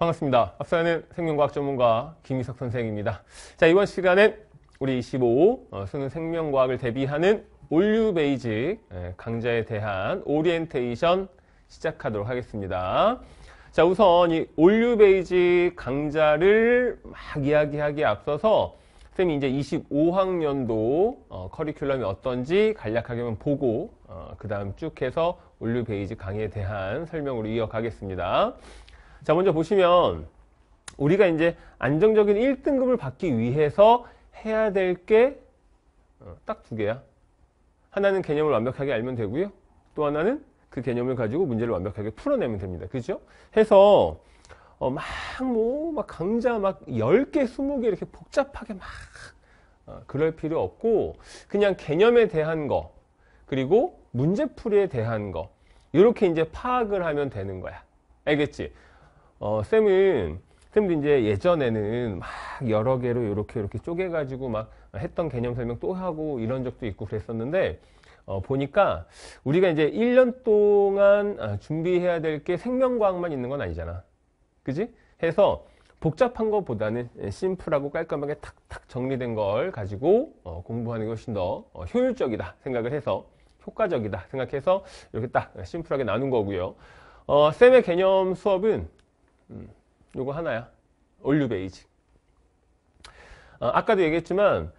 반갑습니다. 앞서는 생명과학 전문가 김희석 선생입니다. 자, 이번 시간엔 우리 25 어, 수능 생명과학을 대비하는 올류 베이직 예, 강좌에 대한 오리엔테이션 시작하도록 하겠습니다. 자, 우선 이 올류 베이직 강좌를 막 이야기하기에 앞서서 선 쌤이 이제 25학년도 어, 커리큘럼이 어떤지 간략하게만 보고 어, 그 다음 쭉 해서 올류 베이직 강의에 대한 설명으로 이어가겠습니다. 자 먼저 보시면 우리가 이제 안정적인 1등급을 받기 위해서 해야 될 게 딱두 어, 개야 하나는 개념을 완벽하게 알면 되고요 또 하나는 그 개념을 가지고 문제를 완벽하게 풀어내면 됩니다 그죠 해서 어막뭐 막 강좌 막 10개 뭐, 20개 이렇게 복잡하게 막어 그럴 필요 없고 그냥 개념에 대한 거 그리고 문제풀이에 대한 거 이렇게 이제 파악을 하면 되는 거야 알겠지 어, 쌤은 쌤도 이제 예전에는 막 여러 개로 이렇게 이렇게 쪼개가지고 막 했던 개념 설명 또 하고 이런 적도 있고 그랬었는데 어, 보니까 우리가 이제 1년 동안 아, 준비해야 될 게 생명과학만 있는 건 아니잖아. 그지? 해서 복잡한 것보다는 예, 심플하고 깔끔하게 탁탁 정리된 걸 가지고 어, 공부하는 게 훨씬 더 어, 효율적이다 생각을 해서 효과적이다 생각해서 이렇게 딱 심플하게 나눈 거고요. 어, 쌤의 개념 수업은 음, 요거 하나야. 올류 베이지. 어, 아까도 얘기했지만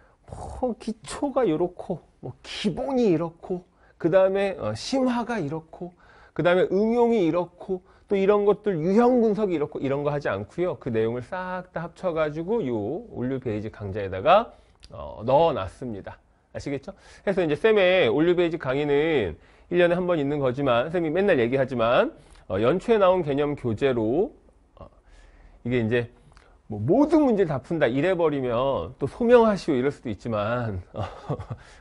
뭐 기초가 이렇고 뭐 기본이 이렇고 그 다음에 어, 심화가 이렇고 그 다음에 응용이 이렇고 또 이런 것들 유형 분석이 이렇고 이런 거 하지 않고요. 그 내용을 싹 다 합쳐가지고 요 올류 베이지 강좌에다가 어, 넣어놨습니다. 아시겠죠? 그래서 이제 쌤의 올류 베이지 강의는 1년에 한 번 있는 거지만 쌤이 맨날 얘기하지만 어, 연초에 나온 개념 교재로 이게 이제 뭐 모든 문제를 다 푼다 이래버리면 또 소명하시오 이럴 수도 있지만 어,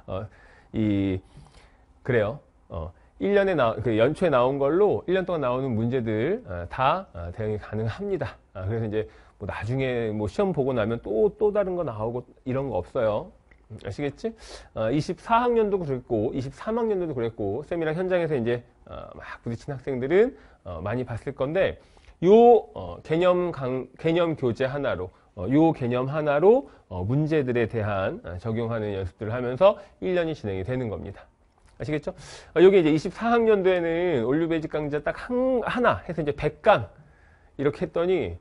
어, 이 그래요 어, 1년에 나, 그 연초에 나온 걸로 1년 동안 나오는 문제들 어, 다 어, 대응이 가능합니다 아, 그래서 이제 뭐 나중에 뭐 시험 보고 나면 또또 또 다른 거 나오고 이런 거 없어요 음, 아시겠지? 어, 24학년도 그랬고 23학년도 그랬고 쌤이랑 현장에서 이제 어, 막 부딪힌 학생들은 어, 많이 봤을 건데 요 어, 개념 강, 개념 교재 하나로 어, 요 개념 하나로 어, 문제들에 대한 아, 적용하는 연습들을 하면서 1년이 진행이 되는 겁니다. 아시겠죠? 어, 요게 이제 24학년도에는 올류 베이지 강좌 딱 한, 하나 해서 이제 100강 이렇게 했더니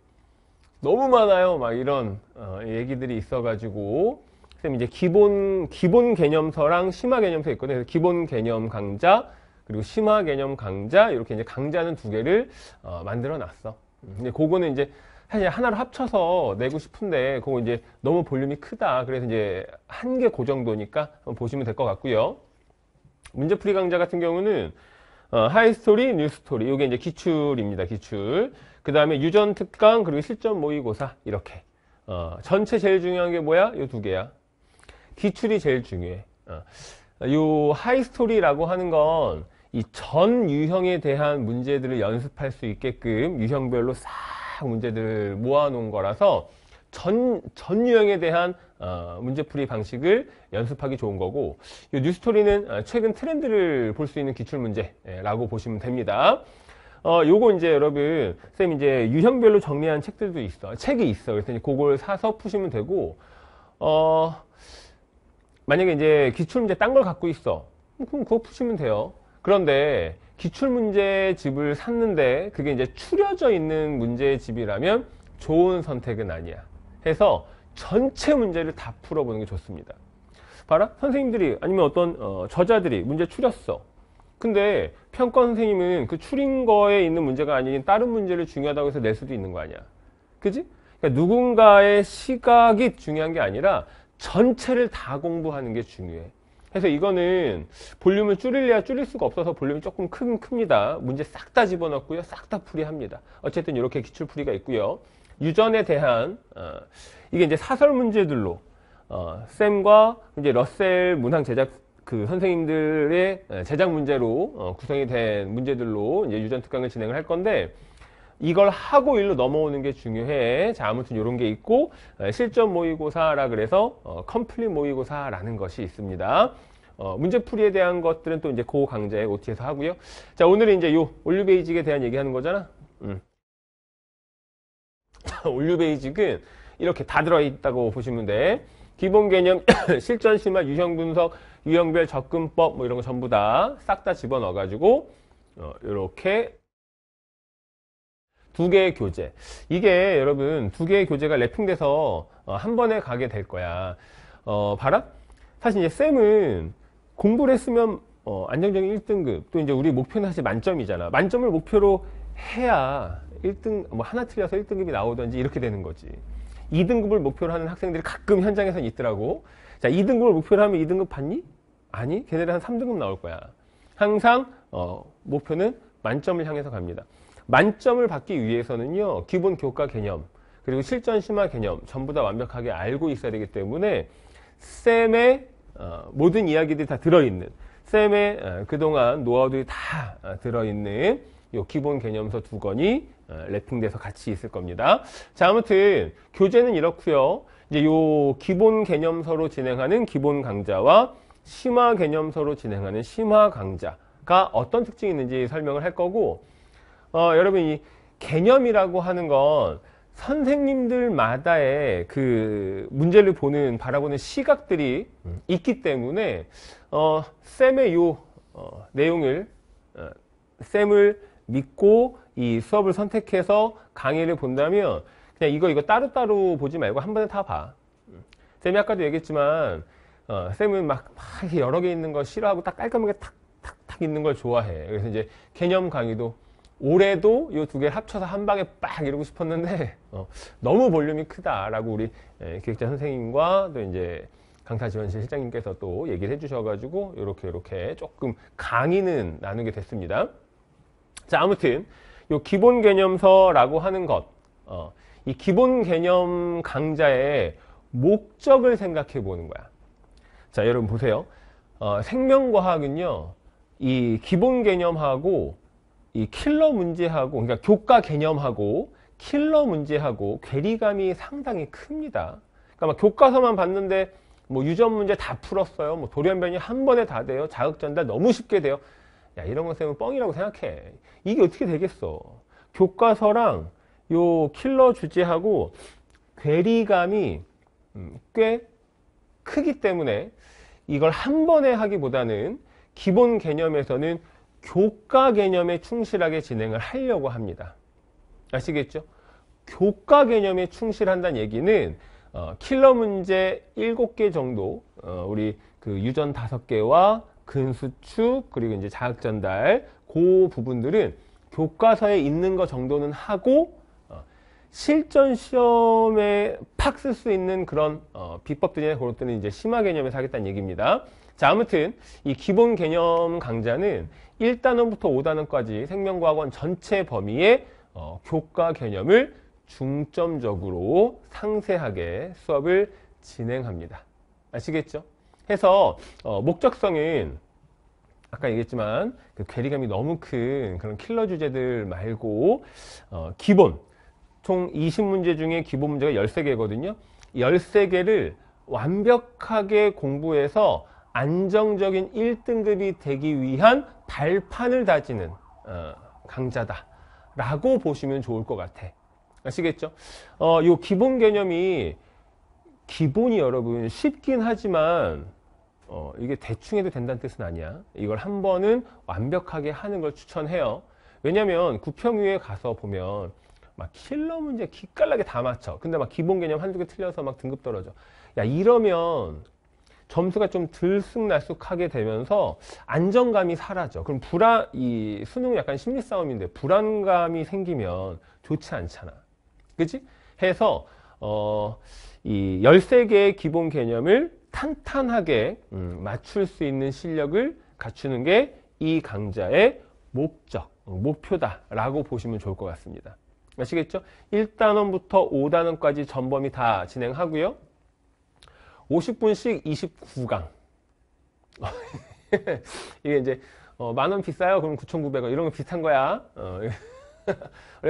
너무 많아요. 막 이런 어, 얘기들이 있어가지고 선생님 이제 기본 기본 개념서랑 심화 개념서 있거든요. 그래서 기본 개념 강좌 그리고 심화 개념 강좌 이렇게 이제 강좌는 두 개를 어, 만들어 놨어. 음, 근데 그거는 이제 사실 하나로 합쳐서 내고 싶은데 그거 이제 너무 볼륨이 크다. 그래서 이제 한 개고 정도니까 한번 보시면 될 것 같고요. 문제풀이 강좌 같은 경우는 어, 하이스토리, 뉴스토리 이게 이제 기출입니다. 기출. 그 다음에 유전 특강 그리고 실전 모의고사 이렇게 어, 전체 제일 중요한 게 뭐야? 이 두 개야. 기출이 제일 중요해. 어. 요 하이스토리라고 하는 건 이전 유형에 대한 문제들을 연습할 수 있게끔 유형별로 싹 문제들을 모아놓은 거라서 전, 전 유형에 대한 어, 문제풀이 방식을 연습하기 좋은 거고 이 뉴스토리는 어, 최근 트렌드를 볼 수 있는 기출문제라고 보시면 됩니다. 어, 요거 이제 여러분, 쌤 이제 유형별로 정리한 책들도 있어. 책이 있어. 그래서 이제 그걸 사서 푸시면 되고, 어, 만약에 이제 기출문제 딴 걸 갖고 있어. 그럼 그거 푸시면 돼요. 그런데 기출문제집을 샀는데 그게 이제 추려져 있는 문제집이라면 좋은 선택은 아니야. 해서 전체 문제를 다 풀어보는 게 좋습니다. 봐라 선생님들이 아니면 어떤 어, 저자들이 문제 추렸어. 근데 평가 선생님은 그 추린 거에 있는 문제가 아닌 다른 문제를 중요하다고 해서 낼 수도 있는 거 아니야. 그지? 그러니까 누군가의 시각이 중요한 게 아니라 전체를 다 공부하는 게 중요해. 그래서 이거는 볼륨을 줄일래야 줄일 수가 없어서 볼륨이 조금 큰, 큽니다. 문제 싹 다 집어넣고요. 싹 다 풀이합니다. 어쨌든 이렇게 기출풀이가 있고요. 유전에 대한 어, 이게 이제 사설 문제들로 어, 쌤과 이제 러셀 문항 제작 그 선생님들의 제작 문제로 어, 구성이 된 문제들로 이제 유전 특강을 진행을 할 건데 이걸 하고 일로 넘어오는 게 중요해. 자, 아무튼 이런 게 있고 어, 실전 모의고사라 그래서 어, 컴플릿 모의고사라는 것이 있습니다. 어, 문제풀이에 대한 것들은 또 이제 고 강좌의 OT에서 하고요. 자, 오늘은 이제 요 올류 베이직에 대한 얘기하는 거잖아. 음. 올류 베이직은 이렇게 다 들어있다고 보시면 돼. 기본 개념, 실전 심화, 유형 분석, 유형별 접근법 뭐 이런 거 전부 다 싹 다 집어넣어가지고 어, 이렇게 두 개의 교재 이게 여러분 두 개의 교재가 랩핑돼서 어, 한 번에 가게 될 거야 어, 봐라 사실 이제 쌤은 공부를 했으면 어, 안정적인 1등급 또 이제 우리 목표는 사실 만점이잖아 만점을 목표로 해야 1등 뭐 하나 틀려서 1등급이 나오든지 이렇게 되는 거지 2등급을 목표로 하는 학생들이 가끔 현장에선 있더라고 자 2등급을 목표로 하면 2등급 받니? 아니 걔네들한 3등급 나올 거야 항상 어, 목표는 만점을 향해서 갑니다 만점을 받기 위해서는요. 기본 교과 개념 그리고 실전 심화 개념 전부 다 완벽하게 알고 있어야 되기 때문에 쌤의 어, 모든 이야기들이 다 들어있는 쌤의 어, 그동안 노하우들이 다 어, 들어있는 요 기본 개념서 두 권이 랩핑돼서 같이 있을 겁니다. 자 아무튼 교재는 이렇고요. 이제 요 기본 개념서로 진행하는 기본 강좌와 심화 개념서로 진행하는 심화 강좌가 어떤 특징이 있는지 설명을 할 거고 어, 여러분 이 개념이라고 하는 건 선생님들마다의 그 문제를 보는 바라보는 시각들이 음. 있기 때문에 어, 쌤의 요 어, 내용을 어, 쌤을 믿고 이 수업을 선택해서 강의를 본다면 그냥 이거 이거 따로따로 보지 말고 한 번에 다 봐. 쌤이 아까도 얘기했지만 어, 쌤은 막, 막 여러 개 있는 거 싫어하고 딱 깔끔하게 탁탁탁 있는 걸 좋아해. 그래서 이제 개념 강의도 올해도 이 두 개를 합쳐서 한 방에 빡 이러고 싶었는데 어, 너무 볼륨이 크다라고 우리 예, 기획자 선생님과 또 이제 강타지원실 실장님께서 또 얘기를 해주셔가지고 이렇게 이렇게 조금 강의는 나누게 됐습니다. 자 아무튼 이 기본 개념서라고 하는 것, 어, 이 기본 개념 강좌의 목적을 생각해 보는 거야. 자 여러분 보세요. 어, 생명과학은요 이 기본 개념하고 이 킬러 문제하고 그러니까 교과 개념하고 킬러 문제하고 괴리감이 상당히 큽니다. 그러니까 막 교과서만 봤는데 뭐 유전 문제 다 풀었어요. 뭐 돌연변이 한 번에 다 돼요. 자극 전달 너무 쉽게 돼요. 야 이런 거 쌤은 뻥이라고 생각해. 이게 어떻게 되겠어? 교과서랑 요 킬러 주제하고 괴리감이 음, 꽤 크기 때문에 이걸 한 번에 하기보다는 기본 개념에서는 교과 개념에 충실하게 진행을 하려고 합니다. 아시겠죠? 교과 개념에 충실한다는 얘기는 어, 킬러 문제 7개 정도 어, 우리 그 유전 5개와 근수축 그리고 이제 자극 전달 그 부분들은 교과서에 있는 거 정도는 하고 어, 실전 시험에 팍 쓸 수 있는 그런 어, 비법들이나 그런 것들은 이제 심화 개념에서 하겠다는 얘기입니다. 자 아무튼 이 기본 개념 강좌는 1단원부터 5단원까지 생명과학원 전체 범위의 어, 교과 개념을 중점적으로 상세하게 수업을 진행합니다. 아시겠죠? 해서 어, 목적성은 아까 얘기했지만 그 괴리감이 너무 큰 그런 킬러 주제들 말고 어, 기본 총 20문제 중에 기본 문제가 13개거든요. 13개를 완벽하게 공부해서 안정적인 1등급이 되기 위한 발판을 다지는 어, 강자다라고 보시면 좋을 것 같아. 아시겠죠? 어, 요 기본 개념이 기본이 여러분 쉽긴 하지만 어, 이게 대충 해도 된다는 뜻은 아니야. 이걸 한 번은 완벽하게 하는 걸 추천해요. 왜냐면 구평위에 가서 보면 막 킬러 문제 기깔나게 다 맞춰. 근데 막 기본 개념 한두 개 틀려서 막 등급 떨어져. 야 이러면 점수가 좀 들쑥날쑥하게 되면서 안정감이 사라져. 그럼 불안, 이 수능 약간 심리 싸움인데 불안감이 생기면 좋지 않잖아. 그지? 해서, 어, 이 13개의 기본 개념을 탄탄하게 음, 맞출 수 있는 실력을 갖추는 게 이 강좌의 목적, 목표다라고 보시면 좋을 것 같습니다. 아시겠죠? 1단원부터 5단원까지 전범이 다 진행하고요. 50분씩 29강 이게 이제 어, 만원 비싸요? 그럼 9,900원 이런 거 비슷한 거야 어, 원래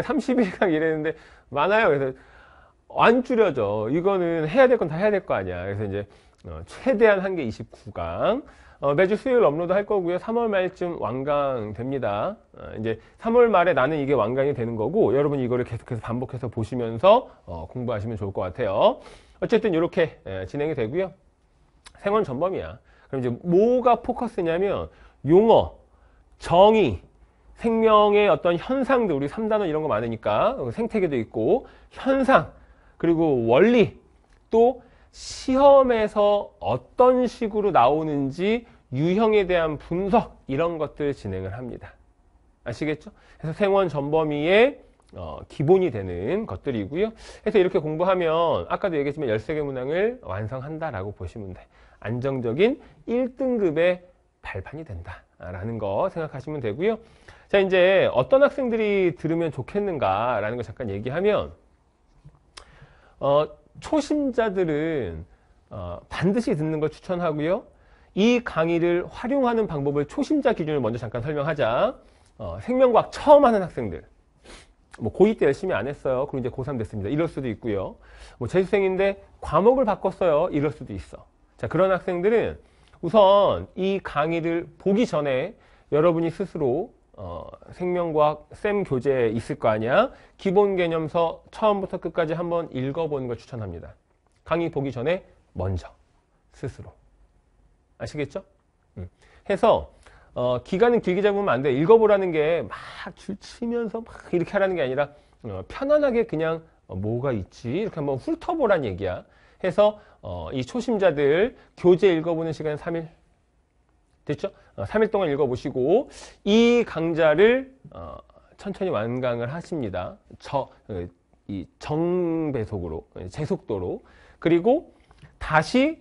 31강 이랬는데 많아요 그래서 안 줄여져 이거는 해야 될 건 다 해야 될 거 아니야 그래서 이제 어, 최대한 한 게 29강 어, 매주 수요일 업로드 할 거고요. 3월 말쯤 완강됩니다. 어, 이제 3월 말에 나는 이게 완강이 되는 거고 여러분 이거를 계속해서 반복해서 보시면서 어, 공부하시면 좋을 것 같아요. 어쨌든 이렇게 예, 진행이 되고요. 생활 전범이야. 그럼 이제 뭐가 포커스냐면 용어, 정의, 생명의 어떤 현상들 우리 3단원 이런 거 많으니까 어, 생태계도 있고 현상 그리고 원리 또 시험에서 어떤 식으로 나오는지 유형에 대한 분석 이런 것들 진행을 합니다. 아시겠죠? 그래서 생원 전범위의 어, 기본이 되는 것들이고요. 그래서 이렇게 공부하면 아까도 얘기했지만 13개 문항을 완성한다라고 보시면 돼. 안정적인 1등급의 발판이 된다라는 거 생각하시면 되고요. 자 이제 어떤 학생들이 들으면 좋겠는가라는 걸 잠깐 얘기하면 어, 초심자들은 어, 반드시 듣는 걸 추천하고요. 이 강의를 활용하는 방법을 초심자 기준을 먼저 잠깐 설명하자. 어, 생명과학 처음 하는 학생들. 뭐 고2 때 열심히 안 했어요. 그리고 이제 고3 됐습니다. 이럴 수도 있고요. 뭐 재수생인데 과목을 바꿨어요. 이럴 수도 있어. 자, 그런 학생들은 우선 이 강의를 보기 전에 여러분이 스스로 어, 생명과학 쌤 교재에 있을 거 아니야? 기본 개념서 처음부터 끝까지 한번 읽어보는 걸 추천합니다. 강의 보기 전에 먼저 스스로 아시겠죠? 음. 해서 어, 기간은 길게 잡으면 안 돼. 읽어보라는 게 막 줄치면서 막 이렇게 하라는 게 아니라 어, 편안하게 그냥 어, 뭐가 있지 이렇게 한번 훑어보란 얘기야. 해서 어, 이 초심자들 교재 읽어보는 시간 3일 됐죠? 그렇죠? 어, 3일 동안 읽어보시고 이 강좌를 어, 천천히 완강을 하십니다. 저, 어, 이 정배속으로, 제속도로. 예, 그리고 다시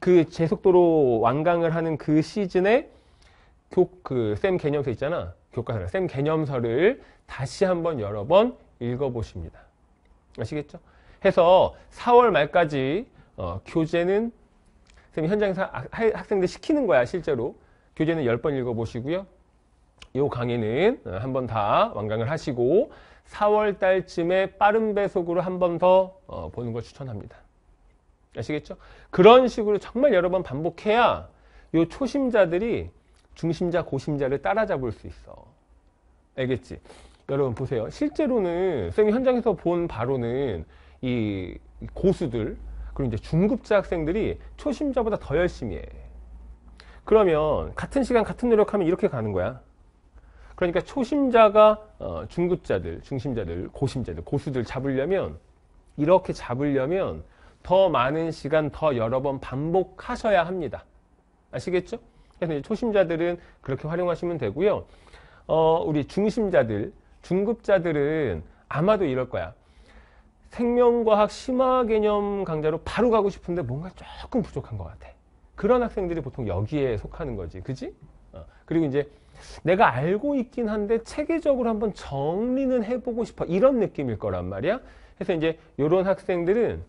그 제속도로 완강을 하는 그 시즌에 교그쌤 개념서 있잖아. 교과서, 쌤 개념서를 다시 한번 여러 번 읽어보십니다. 아시겠죠? 해서 4월 말까지 어, 교재는 선생님 현장에서 아, 학생들 시키는 거야 실제로 교재는 10번 읽어보시고요 요 강의는 어, 한번 다 완강을 하시고 4월 달쯤에 빠른 배속으로 한 번더 어, 보는 걸 추천합니다 아시겠죠? 그런 식으로 정말 여러 번 반복해야 요 초심자들이 중심자 고심자를 따라잡을 수 있어 알겠지? 여러분 보세요 실제로는 선생님 현장에서 본 바로는 이 고수들 그리고 이제 중급자 학생들이 초심자보다 더 열심히 해. 그러면 같은 시간 같은 노력하면 이렇게 가는 거야. 그러니까 초심자가 어, 중급자들, 중심자들, 고심자들, 고수들 잡으려면 이렇게 잡으려면 더 많은 시간 더 여러 번 반복하셔야 합니다. 아시겠죠? 그래서 이제 초심자들은 그렇게 활용하시면 되고요. 어, 우리 중심자들, 중급자들은 아마도 이럴 거야. 생명과학 심화 개념 강좌로 바로 가고 싶은데 뭔가 조금 부족한 것 같아. 그런 학생들이 보통 여기에 속하는 거지. 그지? 어. 그리고 이제 내가 알고 있긴 한데 체계적으로 한번 정리는 해보고 싶어. 이런 느낌일 거란 말이야. 그래서 이제 이런 학생들은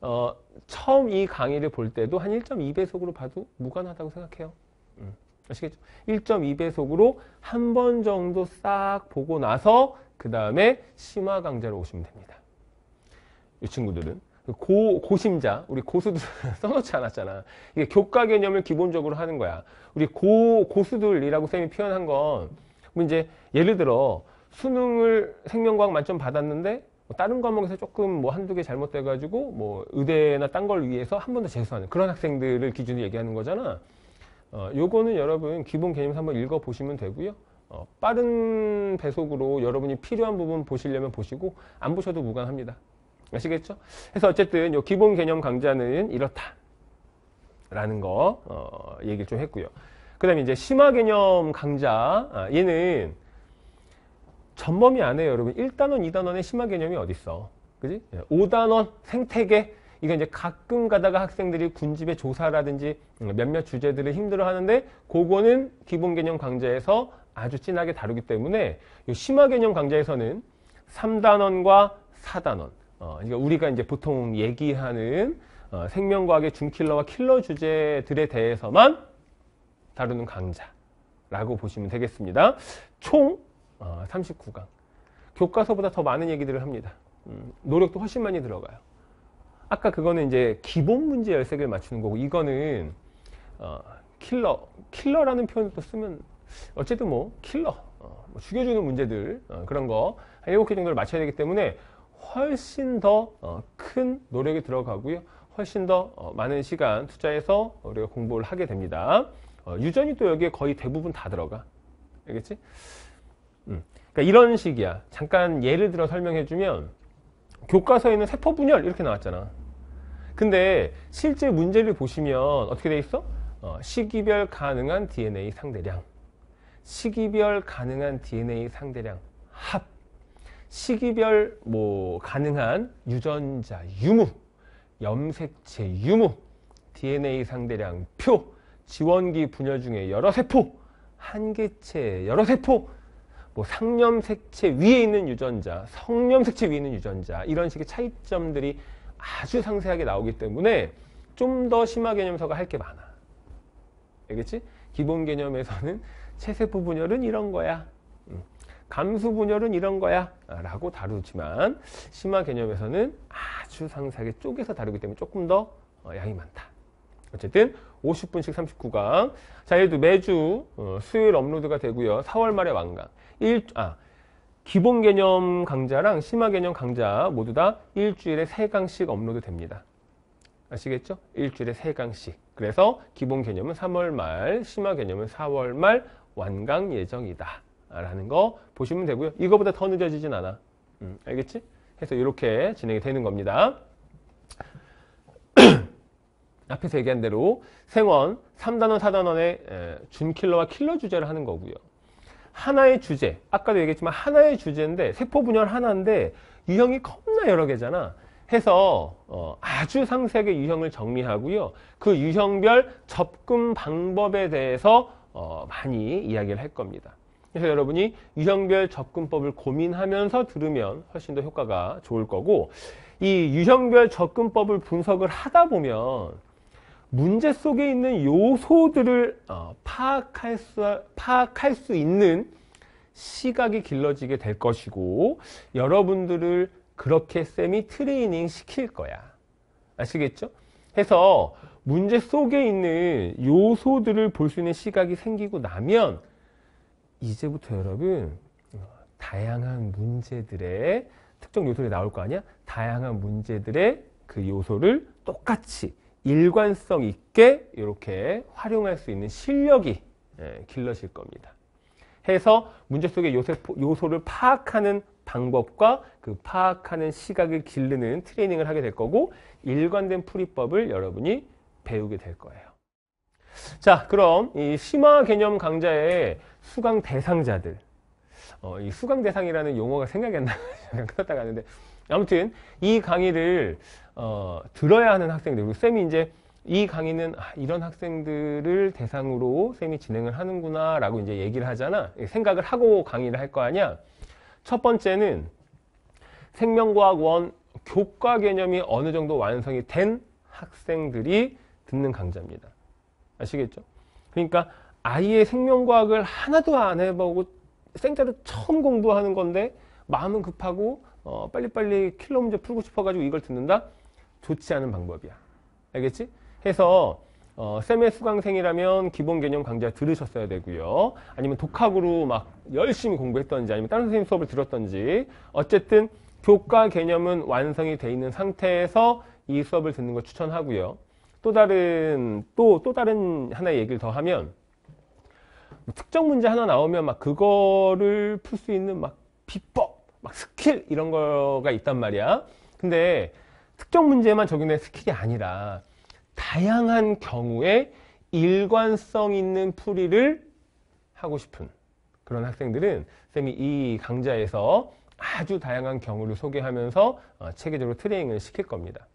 어, 처음 이 강의를 볼 때도 한 1.2배속으로 봐도 무관하다고 생각해요. 음. 아시겠죠? 1.2배속으로 한 번 정도 싹 보고 나서 그 다음에 심화 강좌로 오시면 됩니다. 이 친구들은 그 고, 고심자 우리 고수들 써놓지 않았잖아 이게 교과 개념을 기본적으로 하는 거야 우리 고, 고수들이라고 쌤이 표현한 건뭐 이제 예를 들어 수능을 생명과학 만점 받았는데 뭐 다른 과목에서 조금 뭐 한두 개 잘못돼 가지고 뭐 의대나 딴 걸 위해서 한 번 더 재수하는 그런 학생들을 기준으로 얘기하는 거잖아 어, 요거는 여러분 기본 개념 서 한번 읽어 보시면 되고요 어, 빠른 배속으로 여러분이 필요한 부분 보시려면 보시고 안 보셔도 무관합니다 아시겠죠? 그래서 어쨌든 요 기본 개념 강좌는 이렇다. 라는 거 어, 얘기를 좀 했고요. 그 다음에 이제 심화 개념 강좌 아, 얘는 전범이안 해요. 여러분 1단원, 2단원의 심화 개념이 어딨어 그지? 5단원 예, 생태계 이건 이제 가끔 가다가 학생들이 군집의 조사라든지 음, 몇몇 주제들을 힘들어 하는데 그거는 기본 개념 강좌에서 아주 진하게 다루기 때문에 요 심화 개념 강좌에서는 3단원과 4단원 어, 그러니까 우리가 이제 보통 얘기하는 어, 생명과학의 중킬러와 킬러 주제들에 대해서만 다루는 강좌라고 보시면 되겠습니다. 총 어, 39강. 교과서보다 더 많은 얘기들을 합니다. 음, 노력도 훨씬 많이 들어가요. 아까 그거는 이제 기본 문제 열색을 맞추는 거고 이거는 어, 킬러, 킬러라는 표현을 또 쓰면 어쨌든 뭐 킬러, 어, 뭐 죽여주는 문제들 어, 그런 거한 7개 정도를 맞춰야 되기 때문에 훨씬 더큰 어, 노력이 들어가고요. 훨씬 더 어, 많은 시간 투자해서 우리가 공부를 하게 됩니다. 어, 유전이 또 여기에 거의 대부분 다 들어가. 알겠지? 음. 그러니까 이런 식이야. 잠깐 예를 들어 설명해주면 교과서에는 세포 분열 이렇게 나왔잖아. 근데 실제 문제를 보시면 어떻게 돼있 어, 시기별 가능한 DNA 상대량, 시기별 가능한 DNA 상대량 합. 시기별 뭐 가능한 유전자 유무, 염색체 유무, DNA 상대량 표, 지원기 분열 중에 여러 세포, 한개체 여러 세포, 뭐 상염색체 위에 있는 유전자, 성염색체 위에 있는 유전자 이런 식의 차이점들이 아주 상세하게 나오기 때문에 좀 더 심화 개념서가 할 게 많아. 알겠지? 기본 개념에서는 체세포 분열은 이런 거야. 감수분열은 이런 거야 라고 다루지만 심화 개념에서는 아주 상세하게 쪼개서 다루기 때문에 조금 더 어, 양이 많다. 어쨌든 50분씩 39강 자 얘도 매주 어, 수요일 업로드가 되고요. 4월 말에 완강 1, 아, 기본 개념 강좌랑 심화 개념 강좌 모두 다 일주일에 3강씩 업로드 됩니다. 아시겠죠? 일주일에 3강씩. 그래서 기본 개념은 3월 말, 심화 개념은 4월 말 완강 예정이다. 라는 거 보시면 되고요. 이거보다 더 늦어지진 않아. 음, 알겠지? 해서 이렇게 진행이 되는 겁니다. 앞에서 얘기한 대로 생원, 3단원, 4단원의 준킬러와 킬러 주제를 하는 거고요. 하나의 주제, 아까도 얘기했지만 하나의 주제인데 세포 분열 하나인데 유형이 겁나 여러 개잖아. 해서 어, 아주 상세하게 유형을 정리하고요. 그 유형별 접근 방법에 대해서 어, 많이 이야기를 할 겁니다. 그래서 여러분이 유형별 접근법을 고민하면서 들으면 훨씬 더 효과가 좋을 거고 이 유형별 접근법을 분석을 하다 보면 문제 속에 있는 요소들을 어, 파악할 수, 파악할 수 있는 시각이 길러지게 될 것이고 여러분들을 그렇게 쌤이 트레이닝 시킬 거야 아시겠죠? 해서 문제 속에 있는 요소들을 볼 수 있는 시각이 생기고 나면 이제부터 여러분 다양한 문제들의 특정 요소들이 나올 거 아니야? 다양한 문제들의 그 요소를 똑같이 일관성 있게 이렇게 활용할 수 있는 실력이 예, 길러질 겁니다. 해서 문제 속의 요소, 를 파악하는 방법과 그 파악하는 시각을 길르는 트레이닝을 하게 될 거고 일관된 풀이법을 여러분이 배우게 될 거예요. 자, 그럼 이 심화 개념 강좌의 수강 대상자들. 어, 이 수강 대상이라는 용어가 생각이 안 나가지고 끊었다 가는데 아무튼 이 강의를 어, 들어야 하는 학생들 그리고 쌤이 이제 이 강의는 아, 이런 학생들을 대상으로 쌤이 진행을 하는구나 라고 이제 얘기를 하잖아 생각을 하고 강의를 할 거 아니야 첫 번째는 생명과학원 교과 개념이 어느 정도 완성이 된 학생들이 듣는 강좌입니다 아시겠죠? 그러니까 아이의 생명과학을 하나도 안 해보고 생짜를 처음 공부하는 건데 마음은 급하고 어, 빨리빨리 킬러 문제 풀고 싶어가지고 이걸 듣는다? 좋지 않은 방법이야. 알겠지? 해서 어, 쌤의 수강생이라면 기본 개념 강좌 들으셨어야 되고요. 아니면 독학으로 막 열심히 공부했던지 아니면 다른 선생님 수업을 들었던지 어쨌든 교과 개념은 완성이 돼 있는 상태에서 이 수업을 듣는 걸 추천하고요. 또 다른 또또 또 다른 하나의 얘기를 더 하면 뭐 특정 문제 하나 나오면 막 그거를 풀 수 있는 막 비법, 막 스킬 이런 거가 있단 말이야. 근데 특정 문제만 적용된 스킬이 아니라 다양한 경우에 일관성 있는 풀이를 하고 싶은 그런 학생들은 쌤이 이 강좌에서 아주 다양한 경우를 소개하면서 어, 체계적으로 트레이닝을 시킬 겁니다.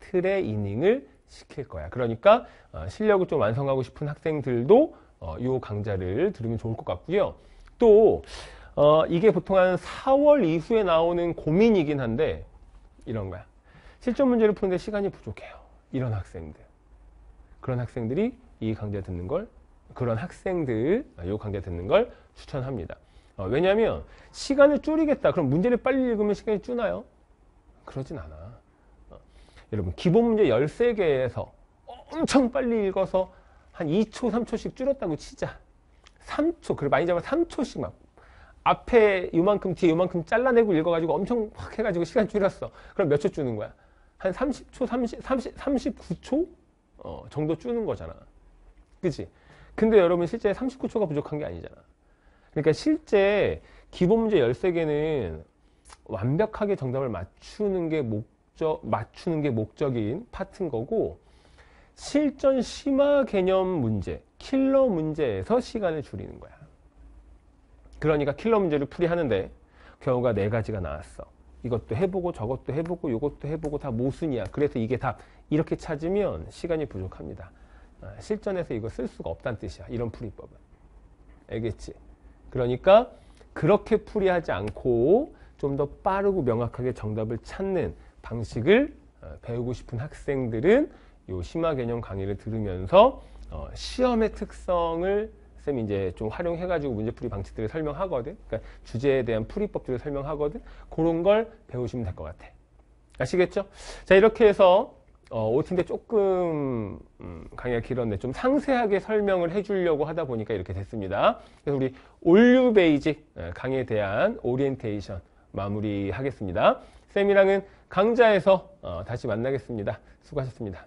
트레이닝을 시킬 거야. 그러니까 어, 실력을 좀 완성하고 싶은 학생들도 어, 이 강좌를 들으면 좋을 것 같고요. 또 어, 이게 보통 한 4월 이후에 나오는 고민이긴 한데 이런 거야. 실전 문제를 푸는데 시간이 부족해요. 이런 학생들. 그런 학생들이 이 강좌 듣는 걸 그런 학생들 이 아, 강좌 듣는 걸 추천합니다. 어, 왜냐하면 시간을 줄이겠다. 그럼 문제를 빨리 읽으면 시간이 줄나요? 그러진 않아. 여러분 기본 문제 13개에서 엄청 빨리 읽어서 한 2초, 3초씩 줄였다고 치자. 3초, 그리고 많이 잡아 3초씩만. 앞에 요만큼, 뒤에 요만큼 잘라내고 읽어가지고 엄청 확 해가지고 시간 줄였어. 그럼 몇 초 주는 거야? 한 30초, 30, 30, 39초 어, 정도 주는 거잖아. 그치? 근데 여러분 실제 39초가 부족한 게 아니잖아. 그러니까 실제 기본 문제 13개는 완벽하게 정답을 맞추는 게 목, 목적 맞추는 게 목적인 파트인 거고 실전 심화 개념 문제, 킬러 문제에서 시간을 줄이는 거야. 그러니까 킬러 문제를 풀이하는데 경우가 네 가지가 나왔어. 이것도 해보고 저것도 해보고 이것도 해보고 다 모순이야. 그래서 이게 답. 이렇게 찾으면 시간이 부족합니다. 아, 실전에서 이거 쓸 수가 없다는 뜻이야. 이런 풀이법은. 알겠지? 그러니까 그렇게 풀이하지 않고 좀 더 빠르고 명확하게 정답을 찾는 방식을 어, 배우고 싶은 학생들은 요 심화 개념 강의를 들으면서 어, 시험의 특성을 쌤이 이제 좀 활용해가지고 문제풀이 방식들을 설명하거든. 그러니까 주제에 대한 풀이법들을 설명하거든. 그런 걸 배우시면 될 것 같아. 아시겠죠? 자, 이렇게 해서 어, OT인데 조금 음, 강의가 길었는데 좀 상세하게 설명을 해주려고 하다 보니까 이렇게 됐습니다. 그래서 우리 올류 베이직 강의에 대한 오리엔테이션 마무리하겠습니다. 쌤이랑은 강좌에서 어, 다시 만나겠습니다. 수고하셨습니다.